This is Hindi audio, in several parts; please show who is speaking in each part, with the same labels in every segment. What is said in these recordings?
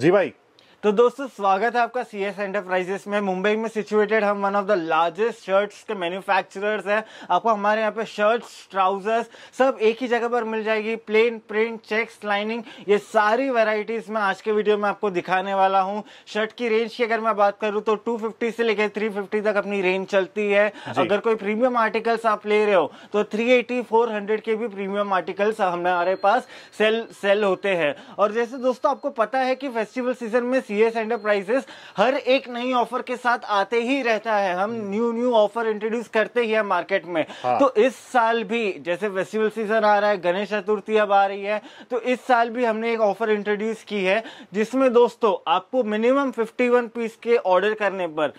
Speaker 1: जी भाई तो दोस्तों स्वागत है आपका सी एस एंटरप्राइजेस में मुंबई में सिचुएटेड हम one of the largest shirts के मैन्युफैक्चरर्स हैं आपको हमारे यहाँ पे शर्ट्स ट्राउजर्स सब एक ही जगह पर मिल जाएगी प्लेन प्रिंट चेक्स लाइनिंग ये सारी वेराइटीज मैं आज के वीडियो में आपको दिखाने वाला हूँ शर्ट की रेंज की अगर मैं बात करूँ तो टू से लेकर थ्री तक अपनी रेंज चलती है अगर कोई प्रीमियम आर्टिकल्स आप ले रहे हो तो थ्री एटी के भी प्रीमियम आर्टिकल्स हमारे पास सेल सेल होते हैं और जैसे दोस्तों आपको पता है कि फेस्टिवल सीजन में सीएस एंटरप्राइजेस हर एक नई ऑफर के साथ आते ही रहता है हम न्यू न्यू ऑफर इंट्रोड्यूस करते ही है मार्केट में हाँ। तो इस साल भी जैसे फेस्टिवल सीजन आ रहा है गणेश चतुर्थी अब आ रही है तो इस साल भी हमने एक ऑफर इंट्रोड्यूस की है जिसमें दोस्तों आपको मिनिमम फिफ्टी पीस के ऑर्डर करने पर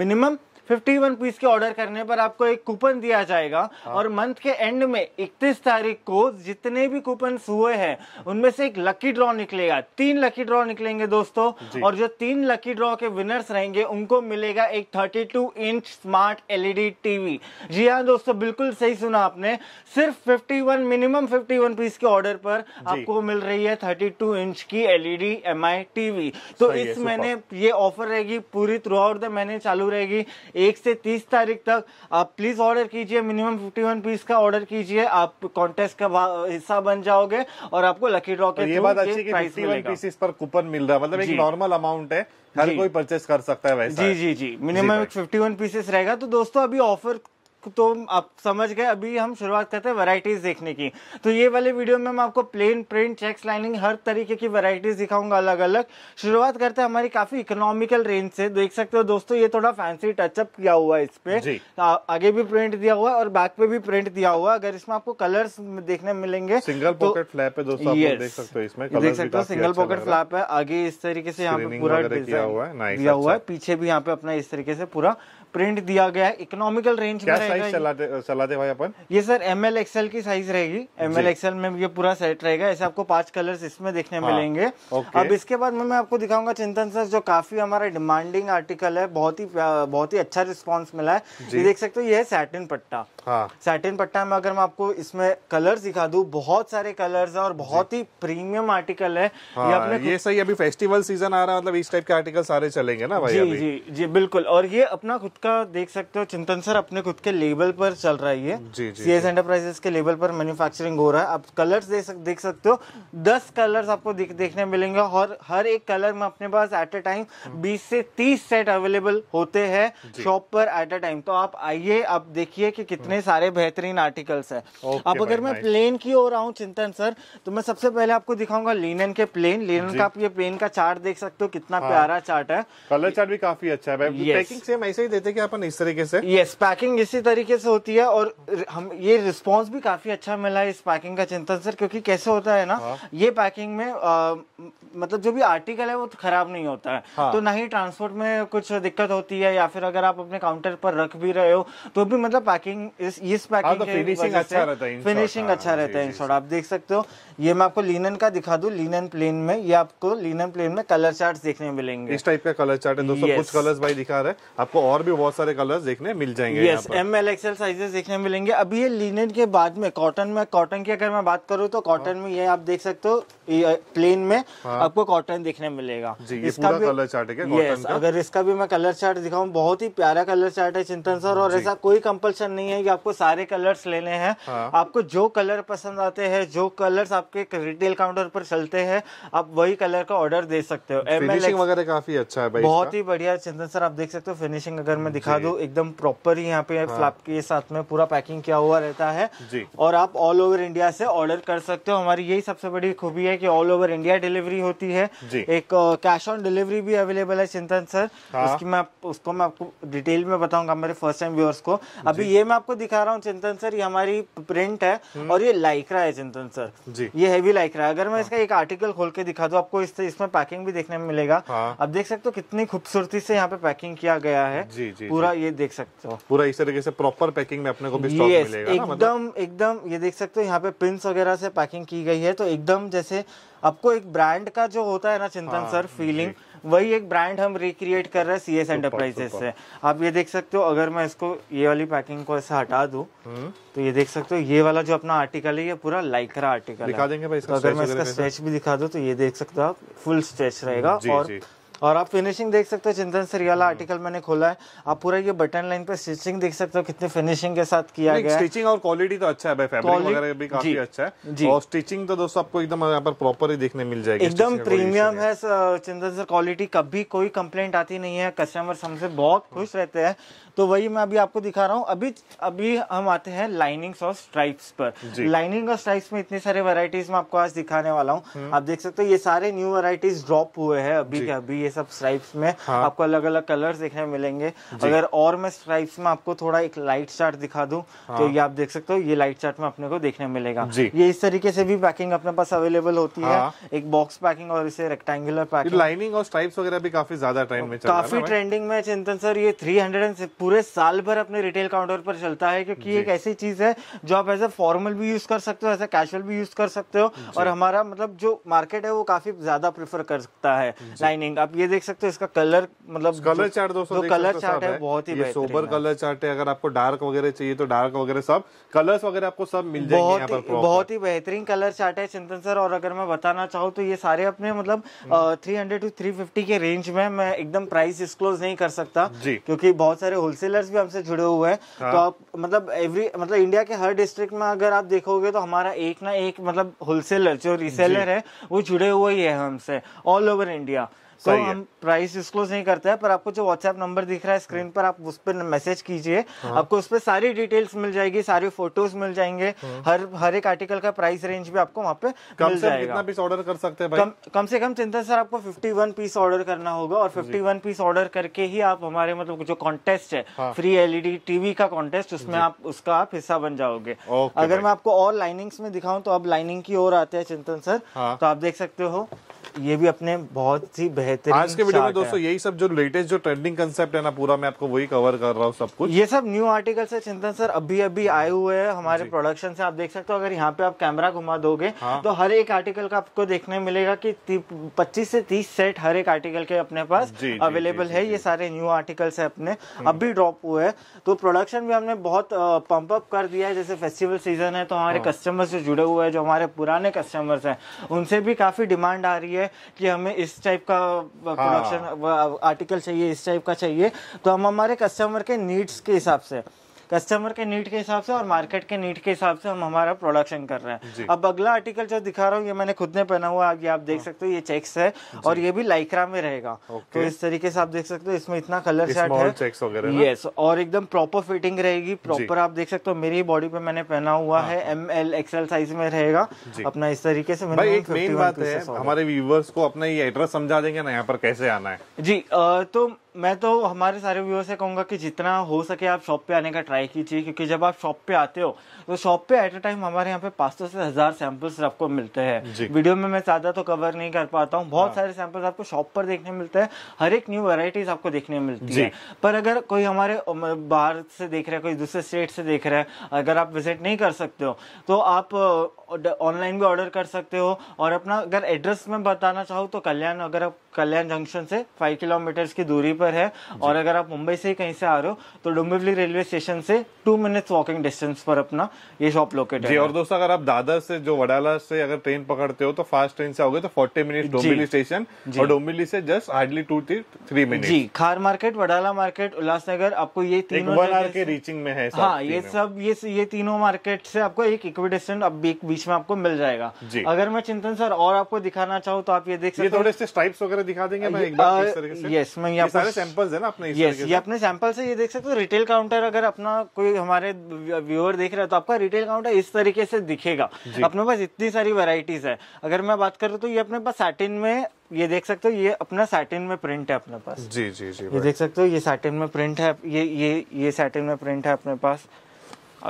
Speaker 1: मिनिमम 51 पीस के ऑर्डर करने पर आपको एक कूपन दिया जाएगा हाँ। और मंथ के एंड में 31 तारीख को जितने भी कूपन हुए हैं उनमें से एक लकी ड्रॉ निकलेगा तीन लकी ड्रॉ निकलेंगे दोस्तों और जो तीन लकी ड्रॉ के विनर्स रहेंगे उनको मिलेगा एक 32 इंच स्मार्ट एलईडी टीवी जी हाँ दोस्तों बिल्कुल सही सुना आपने सिर्फ फिफ्टी मिनिमम फिफ्टी पीस के ऑर्डर पर आपको मिल रही है थर्टी इंच की एलईडी एम टीवी तो इस महीने ये ऑफर रहेगी पूरी थ्रू आउट द महीने चालू रहेगी एक से तीस तारीख तक आप प्लीज़ ऑर्डर कीजिए मिनिमम फिफ्टी वन पीस का ऑर्डर कीजिए आप कॉन्टेस्ट का हिस्सा बन जाओगे और आपको लकी ड्रॉ के ये बात अच्छी
Speaker 2: पर कूपन मिल रहा है मतलब एक नॉर्मल अमाउंट है हर कोई परचेस कर सकता है वैसा जी जी जी मिनिमम फिफ्टी वन
Speaker 1: पीसेस रहेगा तो दोस्तों अभी ऑफर तो आप समझ गए अभी हम शुरुआत करते हैं वैरायटीज देखने की तो ये वाले वीडियो में मैं आपको प्लेन प्रिंट चेक्स लाइनिंग हर तरीके की वैरायटीज दिखाऊंगा अलग अलग शुरुआत करते हैं हमारी काफी इकोनॉमिकल रेंज से देख सकते हो दोस्तों ये थोड़ा फैंसी टचअप किया हुआ है इस पे आगे भी प्रिंट दिया हुआ है और बैक पे भी प्रिंट दिया हुआ है अगर इसमें आपको कलर देखने मिलेंगे सिंगल पॉकेट फ्लैप है दोस्तों देख सकते हो इसमें देख सकते हो सिंगल पॉकेट फ्लैप है आगे इस तरीके से यहाँ पे पूरा दिया हुआ है अच्छा। पीछे भी यहाँ पे अपना इस तरीके से पूरा प्रिंट दिया गया है इकोनॉमिकल रेंज क्या में साइज
Speaker 2: चलाते भाई अपन
Speaker 1: ये सर एम एल एक्सएल की साइज रहेगी एम एल एक्सएल में ये पूरा सेट रहेगा ऐसे आपको पांच कलर्स इसमें देखने हाँ, मिलेंगे अब इसके बाद में मैं आपको दिखाऊंगा चिंतन सर जो काफी हमारा डिमांडिंग आर्टिकल है बहुत ही बहुत ही अच्छा रिस्पॉन्स मिला है ये देख सकते हो ये है सैटिन पट्टा सैटिन हाँ। पट्टा में अगर मैं आपको इसमें कलर दिखा
Speaker 2: दू बहुत सारे कलर्स है और बहुत ही
Speaker 1: प्रीमियम आर्टिकल
Speaker 2: है हाँ, ये सही अभी फेस्टिवल सीजन आ रहा है मतलब इस टाइप के आर्टिकल सारे चलेंगे ना भाई जी जी जी बिल्कुल और ये अपना खुद का
Speaker 1: देख सकते हो चिंतन सर अपने खुद के लेवल पर चल रहा है ये सी एस एंटरप्राइजेस के लेवल पर मैन्युफैक्चरिंग हो रहा है आप कलर्स देख, सक, देख सकते हो दस कलर्स आपको देख, देखने मिलेंगे और हर एक कलर में अपने पास एट ए टाइम बीस से तीस सेट अवेलेबल होते हैं शॉप पर एट ए टाइम तो आप आइए आप देखिए कि कितने हम्म। सारे बेहतरीन आर्टिकल्स है अब अगर मैं प्लेन की ओर आऊँ चिंतन सर तो मैं सबसे पहले आपको दिखाऊंगा लिनन के प्लेन लिनन का आप ये प्लेन का चार्ट देख सकते हो कितना हाँ। प्यारा
Speaker 2: चार्ट है कलर चार्ट भी काफी अच्छा है पैकिंग सेम ऐसे
Speaker 1: ही देते सकते क्या अपन इस तरीके से यस yes, पैकिंग इसी तरीके से होती है और हम ये रिस्पांस भी काफी अच्छा मिला है इस पैकिंग का चिंतन सर क्योंकि कैसे होता है ना हाँ। ये पैकिंग में आ, मतलब जो भी आर्टिकल है वो तो खराब नहीं होता है हाँ। तो ना ही ट्रांसपोर्ट में कुछ दिक्कत होती है या फिर अगर आप अपने काउंटर पर रख भी रहे हो तो भी मतलब पैकिंग इस पैकिंग हाँ, फिनिशिंग तो अच्छा रहता है फिनिशिंग हाँ, अच्छा रहता है इन शॉर्ट आप देख सकते हो ये मैं आपको लिनन का दिखा दू लीनन प्लेन में ये आपको लिनन प्लेन में कलर चार्ट देखने मिलेंगे इस
Speaker 2: टाइप का कलर चार्ट है दोस्तों कुछ कलर भाई दिखा रहे हैं आपको और भी बहुत सारे कलर्स देखने मिल जाएंगे S
Speaker 1: M L XL sizes देखने मिलेंगे अभी ये लीनेट के बाद में कॉटन में कॉटन की अगर मैं बात करूँ तो कॉटन हाँ। में ये आप देख सकते हो प्लेन में हाँ। आपको कॉटन देखने मिलेगा जी, इसका भी कलर चार्ट है यस अगर इसका भी मैं कलर चार्ट दिखाऊँ बहुत ही प्यारा कलर चार्ट है चिंतन सर और ऐसा कोई कंपल्सन नहीं है की आपको सारे कलर लेने हैं हाँ। आपको जो कलर पसंद आते हैं जो कलर आपके रिटेल काउंटर पर चलते हैं आप वही कलर का ऑर्डर दे
Speaker 2: सकते हो एम वगैरह काफी अच्छा है बहुत
Speaker 1: ही बढ़िया चिंतन सर आप देख सकते हो फिनिशिंग अगर मैं में दिखा दो एकदम प्रॉपर ही यहाँ पे हाँ। फ्लैप के साथ में पूरा पैकिंग किया हुआ रहता है और आप ऑल ओवर इंडिया से ऑर्डर कर सकते हो हमारी यही सबसे बड़ी खूबी है कि ऑल ओवर इंडिया डिलीवरी होती है एक कैश ऑन डिलीवरी भी अवेलेबल है चिंतन सर हाँ। उसकी मैं उसको मैं आपको डिटेल में बताऊंगा मेरे फर्स्ट टाइम व्यूअर्स को अभी ये मैं आपको दिखा रहा हूँ चिंतन सर ये हमारी प्रिंट है हम्म। और ये लाइकरा है चिंतन सर ये हैवी लाइकरा है अगर मैं हाँ। इसका एक आर्टिकल खोल के दिखा दो आपको इसमें पैकिंग भी देखने में मिलेगा हाँ। आप देख सकते हो कितनी खूबसूरती से यहाँ पे पैकिंग किया गया है पूरा ये देख
Speaker 2: सकते हो पूरा इस तरीके से प्रॉपर पैकिंग में अपने को भी मिलेगा मतलब? एकदम
Speaker 1: मतलब? एकदम ये देख सकते हो यहाँ पे प्रिंट्स वगैरह से पैकिंग की गई है तो एकदम जैसे आपको एक ब्रांड का जो होता है ना चिंतन हाँ, सर फीलिंग वही एक ब्रांड हम रिक्रिएट कर रहे हैं सी एस एंटरप्राइजेस से आप ये देख सकते हो अगर मैं इसको ये वाली पैकिंग को ऐसे हटा दू हम्म। तो ये देख सकते हो ये वाला जो अपना आर्टिकल है ये पूरा लाइकरा आर्टिकल दिखा देंगे भाई तो अगर मैं इसका स्ट्रेच भी दिखा दू तो ये देख सकते हो आप फुल स्ट्रेच रहेगा और और आप फिनिशिंग देख सकते हो चिंतन सर वाला आर्टिकल हम्म। मैंने खोला है आप पूरा ये बटन लाइन पर स्टिचिंग देख सकते हो कितने फिनिशिंग के साथ किया गया स्टिचिंग
Speaker 2: और क्वालिटी तो अच्छा है भाई फैब्रिक वगैरह भी काफी अच्छा है और स्टिचिंग तो दोस्तों आपको एकदम यहाँ पर प्रॉपर ही देखने मिल जाएगी एकदम प्रीमियम
Speaker 1: है चिंतन सर क्वालिटी कभी कोई कंप्लेंट आती नहीं है कस्टमर हमसे बहुत खुश रहते हैं तो वही मैं अभी आपको दिखा रहा हूँ अभी अभी हम आते हैं लाइनिंग्स और स्ट्राइप्स पर लाइनिंग और स्ट्राइप्स में इतने सारे वैरायटीज में आपको आज दिखाने वाला हूँ हम्म। आप देख सकते हो ये सारे न्यू वैरायटीज ड्रॉप हुए हैं अभी के अभी ये सब स्ट्राइप्स में हाँ। आपको अलग अलग कलर देखने मिलेंगे अगर और मैं स्ट्राइप्स में आपको थोड़ा एक लाइट चार्ट दिखा दू हाँ। तो ये आप देख सकते हो ये लाइट चार्ट में अपने को देखने मिलेगा ये इस तरीके से भी पैकिंग अपने पास अवेलेबल होती है हाँ। एक बॉक्स पैकिंग और इसे रेक्टेंगुलर पैकिंग लाइनिंग
Speaker 2: और स्ट्राइप्स वगैरह भी काफी ज्यादा ट्रेंड में काफी
Speaker 1: ट्रेंडिंग में चिंतन सर ये थ्री
Speaker 2: हंड्रेड पूरे
Speaker 1: साल भर अपने रिटेल काउंटर पर चलता है क्योंकि एक ऐसी चीज़ है जो आप एज ए फॉर्मल भी यूज़ कर सकते हो एज ए कैशुअल भी यूज़ कर सकते हो और हमारा मतलब जो मार्केट है वो काफ़ी ज़्यादा प्रेफर कर सकता है
Speaker 2: लाइनिंग आप ये देख सकते हो इसका कलर मतलब कलर चार्ट दोस्तों कलर चार्ट है बहुत ही सोबर कलर चार्ट है अगर आपको डार्क वगैरह चाहिए तो डार्क वगैरह सब कलर्स वगैरह आपको सब मिल बहुत बहुत
Speaker 1: ही बेहतरीन कलर चार्ट है चिंतन सर और अगर मैं बताना चाहूँ तो ये सारे अपने मतलब three hundred to three fifty के रेंज में मैं एकदम प्राइस डिस्क्लोज नहीं कर सकता क्योंकि बहुत सारे होलसेलर्स भी हमसे जुड़े हुए हैं तो हाँ। तो आप मतलब एवरी मतलब इंडिया के हर डिस्ट्रिक्ट में अगर आप देखोगे तो हमारा एक ना एक मतलब होलसेलर जो रिसेलर है वो जुड़े हुए ही है हमसे ऑल ओवर इंडिया तो हम प्राइस डिस्क्लोज नहीं करते हैं पर आपको जो व्हाट्सएप नंबर दिख रहा है स्क्रीन पर आप उस पर मैसेज कीजिए हाँ। आपको उस पर सारी डिटेल्स मिल जाएगी सारी फोटोज मिल जाएंगे हाँ। हर हर एक आर्टिकल का प्राइस रेंज भी आपको वहाँ पे मिल जाएगा पीस ऑर्डर कर सकते हैं भाई कम, से कम चिंतन सर आपको फिफ्टी पीस ऑर्डर करना होगा और फिफ्टी पीस ऑर्डर करके ही आप हमारे मतलब जो कॉन्टेस्ट है फ्री एलईडी टीवी का कॉन्टेस्ट उसमें आप उसका आप हिस्सा बन जाओगे अगर मैं आपको और लाइनिंग्स में दिखाऊं तो अब लाइनिंग की ओर आते हैं चिंतन सर हाँ। तो आप देख सकते हो ये भी अपने बहुत ही बेहतरीन आज के वीडियो में दोस्तों
Speaker 2: यही सब जो लेटेस्ट जो ट्रेंडिंग कंसेप्ट है ना पूरा मैं आपको वही कवर कर रहा हूँ सब कुछ ये
Speaker 1: सब न्यू आर्टिकल है चिंतन सर अभी अभी आए हुए हैं हमारे प्रोडक्शन से आप देख सकते हो अगर यहाँ पे आप कैमरा घुमा दोगे हाँ। तो हर एक आर्टिकल का आपको देखने मिलेगा की पच्चीस से तीस सेट हर एक आर्टिकल के अपने पास अवेलेबल है ये सारे न्यू आर्टिकल्स है अपने हम्म। अभी ड्रॉप हुए है तो प्रोडक्शन भी हमने बहुत पंप अप कर दिया है जैसे फेस्टिवल सीजन है तो हमारे कस्टमर हाँ। से जुड़े हुए हैं जो हमारे पुराने कस्टमर्स हैं उनसे भी काफी डिमांड आ रही है है कि हमें इस टाइप का प्रोडक्शन आर्टिकल हाँ। चाहिए इस टाइप का चाहिए तो हम हमारे कस्टमर के नीड्स के हिसाब से कस्टमर के नीड के हिसाब से और मार्केट के नीड के हिसाब से हम हमारा प्रोडक्शन कर रहे हैं अब अगला आर्टिकल जो दिखा रहा हूँ ये मैंने खुद ने पहना हुआ ये आप देख हाँ। सकते हो ये चेक्स है और ये भी लाइक्रा में रहेगा तो इस तरीके से आप देख सकते हो इसमें इतना कलर सेट है यस और एकदम प्रॉपर फिटिंग रहेगी प्रॉपर आप देख सकते हो मेरी बॉडी पे मैंने पहना हुआ हाँ। है एम एल एक्सएल साइज में रहेगा अपना इस तरीके से बात है हमारे
Speaker 2: व्यूवर्स को अपना ये एड्रेस समझा
Speaker 1: देंगे ना यहाँ पर कैसे आना है जी तो मैं तो हमारे सारे व्यूअर्स से कहूँगा कि जितना हो सके आप शॉप पे आने का ट्राई कीजिए क्योंकि जब आप शॉप पे आते हो तो शॉप पे एट अ टाइम हमारे यहाँ पे पाँच सौ से हज़ार सैंपल्स आपको मिलते हैं वीडियो में मैं ज़्यादा तो कवर नहीं कर पाता हूँ बहुत हाँ। सारे सैंपल्स आपको शॉप पर देखने मिलते हैं हर एक न्यू वेराइटीज़ आपको देखने मिलती है पर अगर कोई हमारे बाहर से देख रहे हैं कोई दूसरे स्टेट से देख रहे हैं अगर आप विजिट नहीं कर सकते हो तो आप ऑनलाइन भी ऑर्डर कर सकते हो और अपना अगर एड्रेस में बताना चाहो तो कल्याण अगर आप कल्याण जंक्शन से फाइव किलोमीटर की दूरी पर है और अगर आप मुंबई से कहीं से आ रहे हो तो डुम्बिवली
Speaker 2: रेलवे स्टेशन से टू मिनट्स वॉकिंग डिस्टेंस पर अपना ये शॉप लोकेट है और दोस्तों अगर आप दादर से जो वडाला से अगर ट्रेन पकड़ते हो तो फास्ट ट्रेन से आओगे तो फोर्टी मिनट डोम्बिली स्टेशन और डोम्बिली से just hardly two three minute जी खार मार्केट वडाला मार्केट उल्लासनगर आपको ये तीनों के रीचिंग में है हाँ ये सब
Speaker 1: ये ये तीनों मार्केट से आपको एक इक्विडिस्टेंट अब बीच में आपको मिल जाएगा अगर मैं चिंतन सर और आपको दिखाना चाहूँ तो आप ये देख सकते थोड़े से
Speaker 2: स्ट्राइप्स वगैरह सारे दिखा देंगे मैं एक बार इस तरीके से यस मैं ये सारे सैंपल्स है ना अपने यस ये अपने
Speaker 1: सैंपल से ये देख सकते हो रिटेल काउंटर अगर अपना कोई हमारे व्यूअर देख रहा है तो आपका रिटेल काउंटर इस तरीके से दिखेगा अपने पास इतनी सारी वेराइटीज है अगर मैं बात करूँ तो ये अपने पास सैटिन में ये देख सकते हो ये अपना सैटिन में प्रिंट है अपने पास
Speaker 2: जी जी जी ये देख
Speaker 1: सकते हो ये सैटिन में प्रिंट है ये ये ये सैटिन में प्रिंट है अपने पास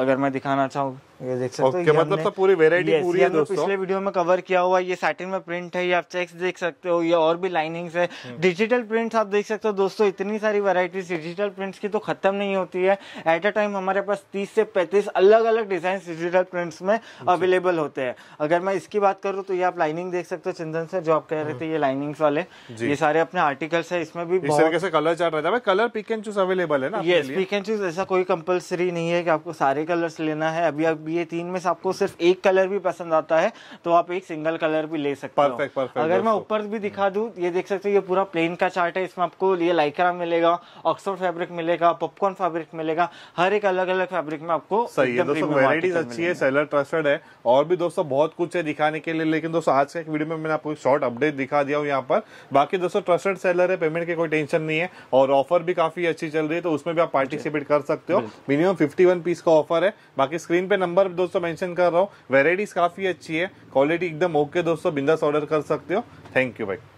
Speaker 1: अगर मैं दिखाना चाहूँ ये देख सकते okay, हो मतलब तो पूरी वेरायटी पूरी है दोस्तों पिछले वीडियो में कवर किया हुआ ये में प्रिंट है ये आप देख सकते हो ये और भी लाइनिंग्स है डिजिटल प्रिंट्स आप देख सकते हो दोस्तों इतनी सारी वैरायटीज डिजिटल प्रिंट्स की तो खत्म नहीं होती है एट अ टाइम हमारे पास तीस से पैंतीस अलग अलग डिजाइन डिजिटल प्रिंट्स में अवेलेबल होते हैं अगर मैं इसकी बात करूँ तो ये आप लाइनिंग देख सकते हो चंदन से जो आप कह रहे थे ये लाइनिंग्स हम्म। वाले ये सारे अपने आर्टिकल्स है इसमें भी कलर
Speaker 2: चल रहा था colour pick and choose available है ना ये पिक एंड
Speaker 1: चूज ऐसा कोई कंपल्सरी नहीं है कि आपको सारे कलर्स लेना है अभी अभी ये तीन में से आपको सिर्फ एक कलर भी पसंद आता है तो आप एक सिंगल कलर भी ले सकते perfect, हो perfect, perfect, अगर मैं ऊपर भी दिखा दू ये देख सकते हो ये पूरा प्लेन का चार्ट है इसमें आपको ये लाइकरा मिलेगा ऑक्सफोर्ड फेब्रिक मिलेगा पॉपकॉर्न फेब्रिक
Speaker 2: मिलेगा हर एक अलग अलग फेब्रिक में आपको सही वेराइटीज अच्छी है सेलर ट्रस्टेड है और भी दोस्तों बहुत कुछ है दिखाने के लिए लेकिन दोस्तों आज का एक वीडियो में मैंने आपको शॉर्ट अपडेट दिखा दिया हूँ यहाँ पर बाकी दोस्तों ट्रस्टेड सेलर है पेमेंट की कोई टेंशन नहीं है और ऑफर भी काफी अच्छी चल रही है तो उसमें भी आप पार्टिसिपेट कर सकते हो मिनिमम फिफ्टी पीस का ऑफर है बाकी स्क्रीन पे नंबर बार दोस्तों मेंशन कर रहा हूँ वेराइटीज़ काफ़ी अच्छी है क्वालिटी एकदम ओके दोस्तों बिंदास ऑर्डर कर सकते हो थैंक यू भाई